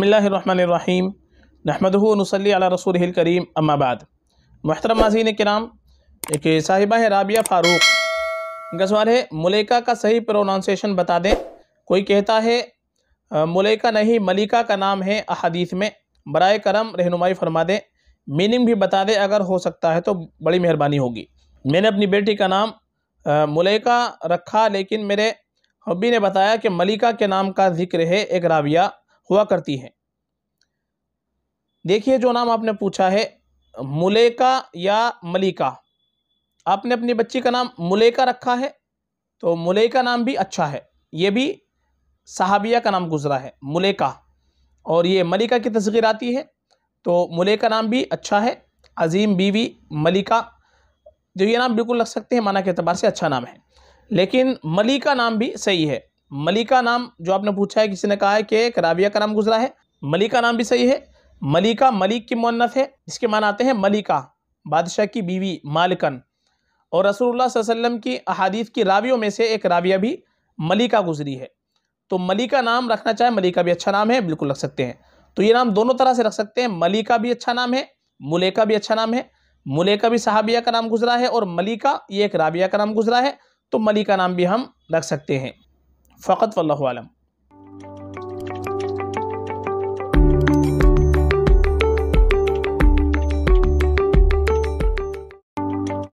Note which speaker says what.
Speaker 1: बसमीम नहमदनसली रसूल करीम अम्माबाद महतरम नाजीन नाम एक साहिबा है राबिया फ़ारूक इनका है मलिका का सही प्रोनाउंसिएशन बता दें कोई कहता है मलिका नहीं मलिका का नाम है अहादीथ में बर करम रहनुमाई फरमा दें मीनिंग भी बता दें अगर हो सकता है तो बड़ी मेहरबानी होगी मैंने अपनी बेटी का नाम मलिका रखा लेकिन मेरे हब्बी ने बताया कि मलिका के नाम का जिक्र है एक राविया हुआ करती है देखिए जो नाम आपने पूछा है मुलेका या मलिका आपने अपनी बच्ची का नाम मुलेका रखा है तो मुलेका नाम भी अच्छा है ये भी सहाबिया का नाम गुजरा है मुलेका और ये मलिका की तस्वीर आती है तो मुलेका नाम भी अच्छा है अजीम बीवी मलिका जो ये नाम बिल्कुल लग सकते हैं माना के अतबार से अच्छा नाम है लेकिन मलिका नाम भी सही है मलिका नाम जो आपने पूछा है किसी ने कहा है कि एक राविया का नाम गुजरा है मलिका नाम भी सही है मलिका मलिक की मुन्नत है इसके मान आते हैं मलिका बादशाह की बीवी मालकन और रसूलुल्लाह वसल्लम की अहादीत की रावियों में से एक राविया भी मलिका गुजरी है तो मलिका नाम रखना चाहे मलिका भी अच्छा नाम है बिल्कुल रख सकते हैं तो ये नाम दोनों तरह से रख सकते हैं मलिका भी अच्छा नाम है मुलेका भी अच्छा नाम है मुलेका भी सहाबिया का नाम गुजरा है और मलिका ये एक राबिया का नाम गुजरा है तो मलिका नाम भी हम रख सकते हैं فقط والله أعلم